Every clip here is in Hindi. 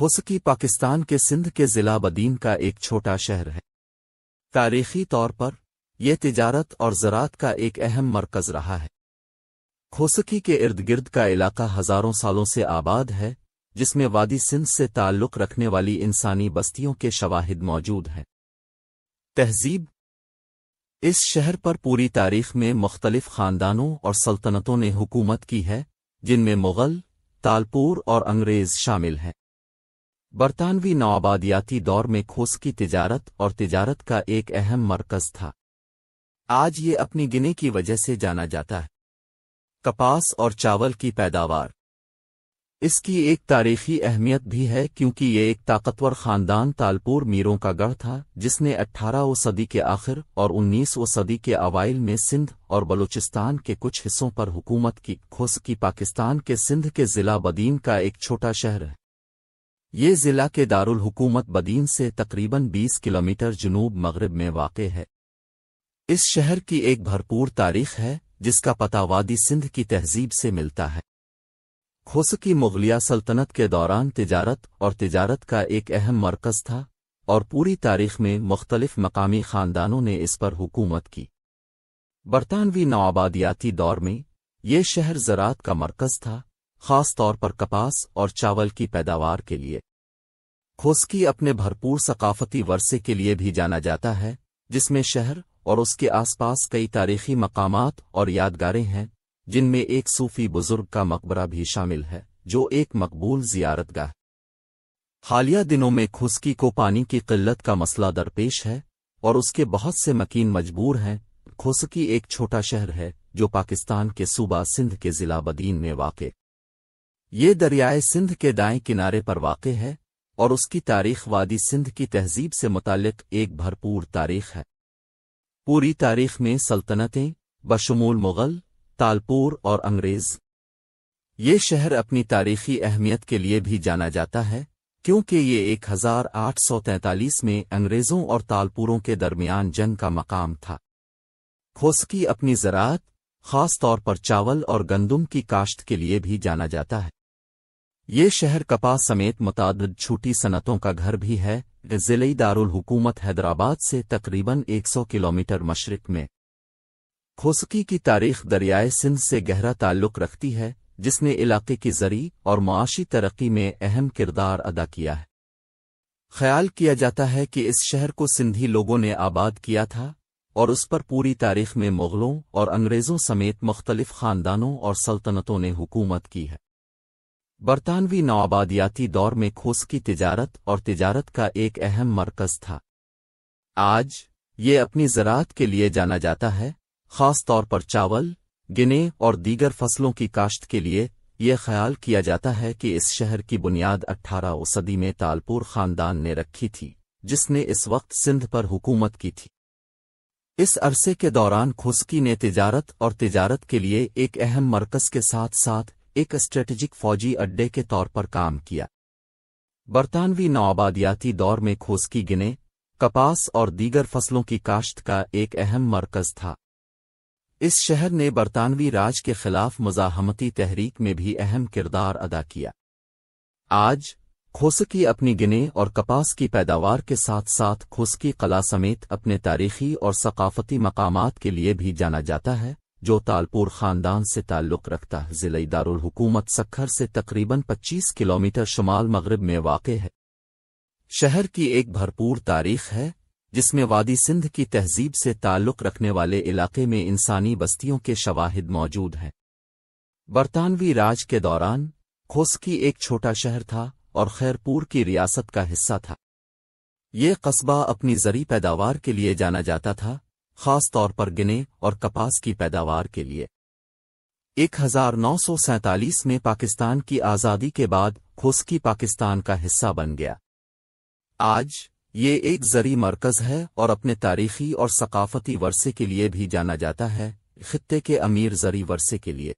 होसकी पाकिस्तान के सिंध के ज़िला बदीन का एक छोटा शहर है तारीखी तौर पर यह तिजारत और ज़रात का एक अहम मरकज़ रहा है खोसकी के इर्द गिर्द का इलाका हज़ारों सालों से आबाद है जिसमें वादी सिंध से ताल्लुक़ रखने वाली इंसानी बस्तियों के शवाहिद मौजूद हैं तहजीब इस शहर पर पूरी तारीख में मुख्तलिफ ख़ानदानों और सल्तनतों ने हुकूमत की है जिनमें मुग़ल तालपुर और अंग्रेज़ शामिल हैं बरतानवी नवाबादियाती दौर में खोस की तिजारत और तिजारत का एक अहम मरकज था आज ये अपनी गिने की वजह से जाना जाता है कपास और चावल की पैदावार इसकी एक तारीखी अहमियत भी है क्योंकि ये एक ताकतवर खानदान तालपुर मीरों का गढ़ था जिसने अट्ठारहवीं सदी के आखिर और उन्नीसवीं सदी के अवाइल में सिंध और बलूचिस्तान के कुछ हिस्सों पर हुकूमत की खोस की पाकिस्तान के सिंध के ज़िला बदीन का एक छोटा शहर है ये ज़िला के दारुल बदीन से तकरीबन 20 किलोमीटर जुनूब मगरब में वाक़ है इस शहर की एक भरपूर तारीख है जिसका पता वादी सिंध की तहजीब से मिलता है खोस की मुगलिया सल्तनत के दौरान तिजारत और तिजारत का एक अहम मरकज़ था और पूरी तारीख में मुख्तलिफ मकामी ख़ानदानों ने इस पर हुकूमत की बरतानवी नवाबादियाती दौर में ये शहर ज़रात का मरकज़ था खास तौर पर कपास और चावल की पैदावार के लिए खोसकी अपने भरपूर सकाफती वर्से के लिए भी जाना जाता है जिसमें शहर और उसके आसपास कई तारीखी मकाम और यादगारें हैं जिनमें एक सूफी बुजुर्ग का मकबरा भी शामिल है जो एक मकबूल जियारतगाह हालिया दिनों में खुशकी को पानी की किल्लत का मसला दरपेश है और उसके बहुत से मकीन मजबूर हैं खुसकी एक छोटा शहर है जो पाकिस्तान के सूबा सिंध के जिला बदीन में वाक़ ये दरियाए सिंध के दाएं किनारे पर वाक़ है और उसकी तारीख वादी सिंध की तहजीब से मुतक़ एक भरपूर तारीख है पूरी तारीख में सल्तनतें बशमूल मुग़ल तालपुर और अंग्रेज़ ये शहर अपनी तारीखी अहमियत के लिए भी जाना जाता है क्योंकि ये 1843 में अंग्रेज़ों और तालपुरों के दरमियान जंग का मकाम था खोसकी अपनी ज़रात खास तौर पर चावल और गंदुम की काश्त के लिए भी जाना जाता है ये शहर कपास समेत मुताद छोटी सनतों का घर भी है जिले दारुलकूमत हैदराबाद से तकरीबन 100 किलोमीटर मशरक में खोसकी की तारीख दरियाए सिंध से गहरा ताल्लुक रखती है जिसने इलाके की जरी और माशी तरक्की में अहम किरदार अदा किया है ख्याल किया जाता है कि इस शहर को सिंधी लोगों ने आबाद किया था और उस पर पूरी तारीख में मुगलों और अंग्रेज़ों समेत मुख्तलिफ खानदानों और सल्तनतों ने हुकूमत की है बरतानवी नवाबादियाती दौर में खोस की तिजारत और तिजारत का एक अहम मरकज था आज ये अपनी ज़रात के लिए जाना जाता है ख़ास तौर पर चावल गिने और दीगर फसलों की काश्त के लिए यह ख्याल किया जाता है कि इस शहर की बुनियाद अट्ठारह सदी में तालपुर खानदान ने रखी थी जिसने इस वक्त सिंध पर हुकूमत की थी इस अरसे के दौरान खुस्की ने तिजारत और तिजारत के लिए एक अहम मरकज के साथ साथ एक स्ट्रेटेजिक फौजी अड्डे के तौर पर काम किया बरतानवी नौआबादियाती दौर में खोसकी गिने कपास और दीगर फसलों की काश्त का एक अहम मरकज था इस शहर ने बरतानवी राज के खिलाफ मुजाहमती तहरीक में भी अहम किरदार अदा किया आज खोसकी अपनी गिने और कपास की पैदावार के साथ साथ खोसकी कला समेत अपने तारीखी और सकाफती मकामात के लिए भी जाना जाता है जो तालपुर खानदान से ताल्लुक़ रखता है ज़िले दारुलहकूमत सखर से तकरीबन 25 किलोमीटर शुमाल मगरब में वाक़ है शहर की एक भरपूर तारीख है जिसमें वादी सिंध की तहजीब से ताल्लुक़ रखने वाले इलाके में इंसानी बस्तियों के शवाहिद मौजूद हैं बरतानवी राज के दौरान खोसकी एक छोटा शहर था और खैरपुर की रियासत का हिस्सा था ये कस्बा अपनी जरी पैदावार के लिए जाना जाता था खास तौर पर गिने और कपास की पैदावार के लिए एक में पाकिस्तान की आज़ादी के बाद खुस्की पाकिस्तान का हिस्सा बन गया आज ये एक जरी मरकज़ है और अपने तारीखी और सकाफती वर्से के लिए भी जाना जाता है खत्े के अमीर जरी वर्से के लिए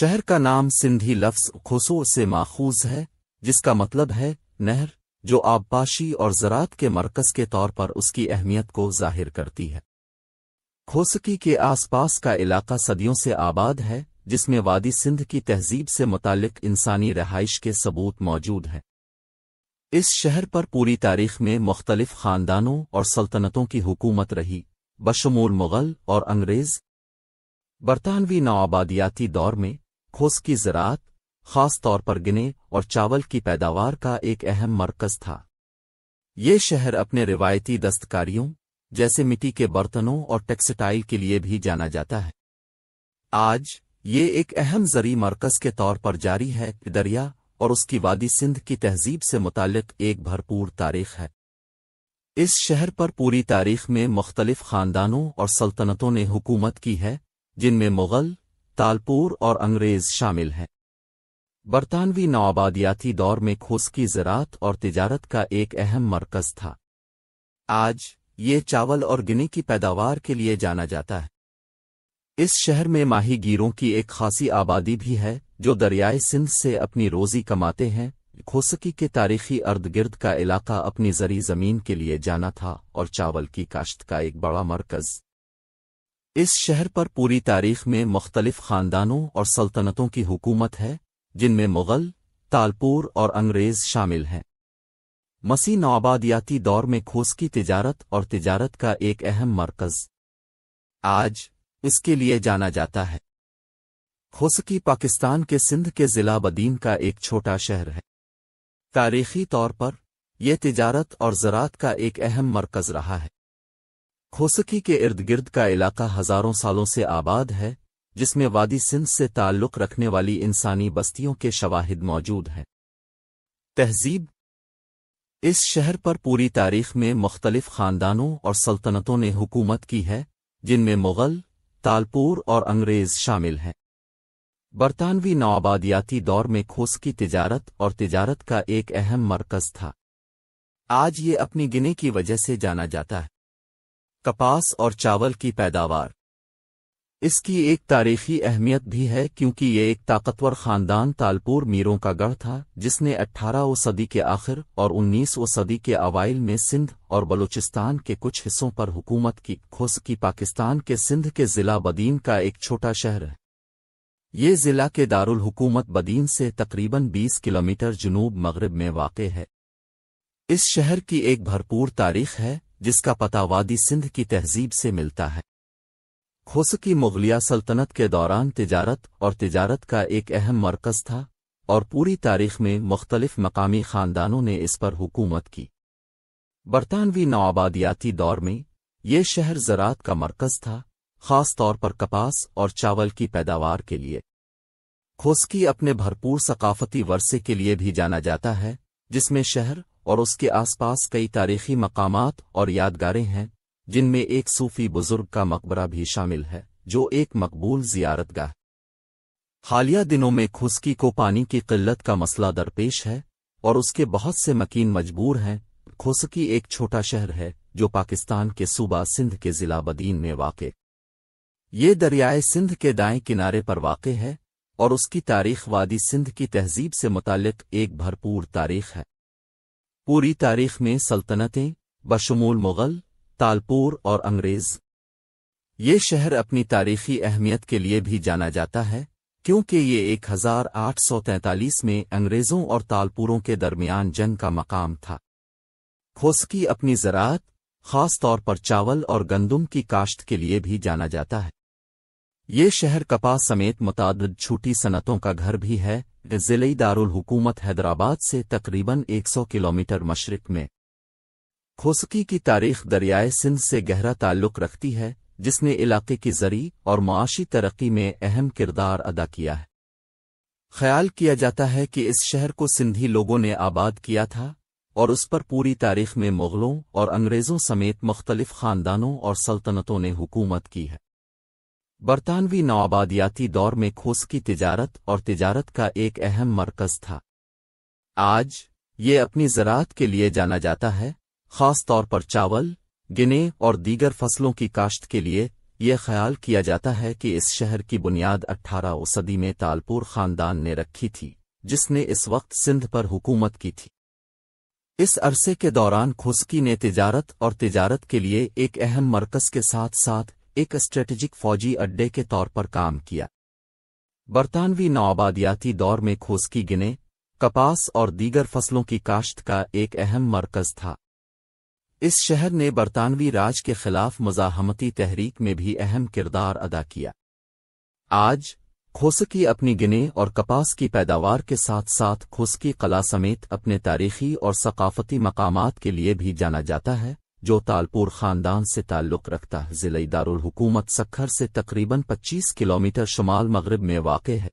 शहर का नाम सिंधी लफ्ज़ खुसो से माखूज है जिसका मतलब है नहर जो आबपाशी और ज़रात के मरकज़ के तौर पर उसकी अहमियत को जाहिर करती है खोसकी के आसपास का इलाका सदियों से आबाद है जिसमें वादी सिंध की तहजीब से मुतालिक इंसानी रहाइश के सबूत मौजूद हैं इस शहर पर पूरी तारीख में मुख्तलिफ खानदानों और सल्तनतों की हुकूमत रही बशमूल मुग़ल और अंग्रेज़ बरतानवी नवाबादियाती दौर में खोसकी ज़रात खास तौर पर गिने और चावल की पैदावार का एक अहम मरकज था ये शहर अपने रिवायती दस्तकारियों जैसे मिट्टी के बर्तनों और टेक्सटाइल के लिए भी जाना जाता है आज ये एक अहम जरी मरकज के तौर पर जारी है दरिया और उसकी वादी सिंध की तहजीब से मुतालिक एक भरपूर तारीख है इस शहर पर पूरी तारीख में मुख्तलिफ खानदानों और सल्तनतों ने हुकूमत की है जिनमें मुग़ल तालपुर और अंग्रेज शामिल हैं बरतानवी नवाबादियाती दौर में खुशकी ज़रात और तिजारत का एक अहम मरकज़ था आज ये चावल और गिनी की पैदावार के लिए जाना जाता है इस शहर में माही गिरों की एक खासी आबादी भी है जो दरियाए सिंध से अपनी रोजी कमाते हैं खोसकी के तारीखी अर्द गिर्द का इलाका अपनी जरी जमीन के लिए जाना था और चावल की काश्त का एक बड़ा मरकज इस शहर पर पूरी तारीख में मुख्तलिफ खानदानों और सल्तनतों की हुकूमत है जिनमें मुगल तालपुर और अंग्रेज शामिल हैं मसी नवाबादियाती दौर में खोस की तिजारत और तिजारत का एक अहम मरकज आज इसके लिए जाना जाता है खोसकी पाकिस्तान के सिंध के ज़िला बदीन का एक छोटा शहर है तारीखी तौर पर यह तिजारत और ज़रात का एक अहम मरकज़ रहा है खोसकी के इर्द गिर्द का इलाका हज़ारों सालों से आबाद है जिसमें वादी सिंध से ताल्लुक़ रखने वाली इंसानी बस्तियों के शवाहिद मौजूद हैं तहजीब इस शहर पर पूरी तारीख में मुख्तलिफ खानदानों और सल्तनतों ने हुकूमत की है जिनमें मुग़ल तालपुर और अंग्रेज शामिल हैं बरतानवी नौआबादियाती दौर में खोस की तिजारत और तिजारत का एक अहम मरकज था आज ये अपनी गिने की वजह से जाना जाता है कपास और चावल की पैदावार इसकी एक तारीखी अहमियत भी है क्योंकि ये एक ताकतवर खानदान तालपुर मीरों का गढ़ था जिसने अट्ठारहवीं सदी के आखिर और उन्नीसवीं सदी के अवाइल में सिंध और बलूचिस्तान के कुछ हिस्सों पर हुकूमत की खोस की पाकिस्तान के सिंध के ज़िला बदीन का एक छोटा शहर है ये ज़िला के दारुल हुकूमत बदीन से तकरीबन 20 किलोमीटर जुनूब मगरब में वाक़ है इस शहर की एक भरपूर तारीख है जिसका पता वादी सिंध की तहजीब से मिलता है खोस की मुगलिया सल्तनत के दौरान तिजारत और तिजारत का एक अहम मरकज़ था और पूरी तारीख में मुख्तलिफ मकामी ख़ानदानों ने इस पर हुकूमत की बरतानवी नवाबादियाती दौर में ये शहर ज़रात का मरकज़ था ख़ास तौर पर कपास और चावल की पैदावार के लिए खोसकी अपने भरपूर सकाफती वर्से के लिए भी जाना जाता है जिसमें शहर और उसके आसपास कई तारीखी मकामात और यादगारें हैं जिनमें एक सूफी बुजुर्ग का मकबरा भी शामिल है जो एक मकबूल जियारतगाह हालिया दिनों में खुशकी को पानी की किल्लत का मसला दरपेश है और उसके बहुत से मकीन मजबूर हैं खुशकी एक छोटा शहर है जो पाकिस्तान के सूबा सिंध के जिला बदीन में वाक़ ये दरियाए सिंध के दाएं किनारे पर वाक़ है और उसकी तारीख वादी सिंध की तहजीब से मुतक एक भरपूर तारीख है पूरी तारीख में सल्तनतें बशमूल मुग़ल तालपुर और अंग्रेज ये शहर अपनी तारीखी अहमियत के लिए भी जाना जाता है क्योंकि ये 1843 में अंग्रेज़ों और तालपुरों के दरमियान जंग का मकाम था खोसकी अपनी ज़रात खास तौर पर चावल और गंदुम की काश्त के लिए भी जाना जाता है ये शहर कपास समेत मुतद छोटी सनतों का घर भी है ज़िले दारुल हुकूमत हैदराबाद से तकरीबन 100 किलोमीटर मशरक में खोसकी की तारीख दरियाए सिंध से गहरा ताल्लुक रखती है जिसने इलाके की जरी और माशी तरक्की में अहम किरदार अदा किया है ख्याल किया जाता है कि इस शहर को सिंधी लोगों ने आबाद किया था और उस पर पूरी तारीख में मुगलों और अंग्रेज़ों समेत मुख्तलिफ खानदानों और सल्तनतों ने हुकूमत की है बरतानवी नवाबादियाती दौर में खोस की तिजारत और तिजारत का एक अहम मरकज था आज ये अपनी ज़रात के लिए जाना जाता है खास तौर पर चावल गिने और दीगर फसलों की काश्त के लिए यह ख्याल किया जाता है कि इस शहर की बुनियाद अट्ठारह सदी में तालपुर खानदान ने रखी थी जिसने इस वक्त सिंध पर हुकूमत की थी इस अरसे के दौरान खुस्की ने तिजारत और तिजारत के लिए एक अहम मरकज के साथ साथ एक स्ट्रेटेजिक फौजी अड्डे के तौर पर काम किया बरतानवी नौआबादियाती दौर में खोसकी गिने कपास और दीगर फसलों की काश्त का एक अहम मरकज था इस शहर ने बरतानवी राज के खिलाफ मजाहमती तहरीक में भी अहम किरदार अदा किया आज खोसकी अपनी गिने और कपास की पैदावार के साथ साथ खोसकी कला समेत अपने तारीखी और सकाफती मकाम के लिए भी जाना जाता है जो तालपुर खानदान से ताल्लुक़ रखता है ज़िले दारकूमत सखर से तकरीबन 25 किलोमीटर शुमाल मगरब में वाक़ है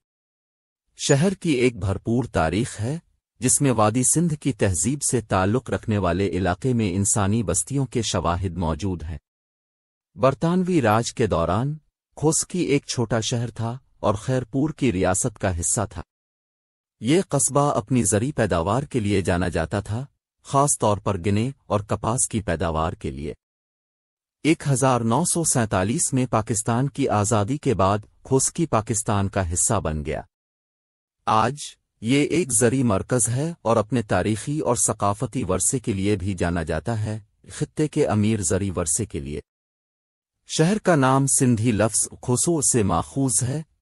शहर की एक भरपूर तारीख है जिसमें वादी सिंध की तहजीब से ताल्लुक़ रखने वाले इलाके में इंसानी बस्तियों के शवाहिद मौजूद हैं बरतानवी राज के दौरान खोसकी एक छोटा शहर था और खैरपुर की रियासत का हिस्सा था ये कस्बा अपनी जरी पैदावार के लिए जाना जाता था खास तौर पर गिने और कपास की पैदावार के लिए 1947 में पाकिस्तान की आज़ादी के बाद खोसकी पाकिस्तान का हिस्सा बन गया आज ये एक जरी मरकज़ है और अपने तारीखी और सकाफती वर्से के लिए भी जाना जाता है खत्ते के अमीर जरी वर्से के लिए शहर का नाम सिंधी लफ्ज़ खोसो से माखूज है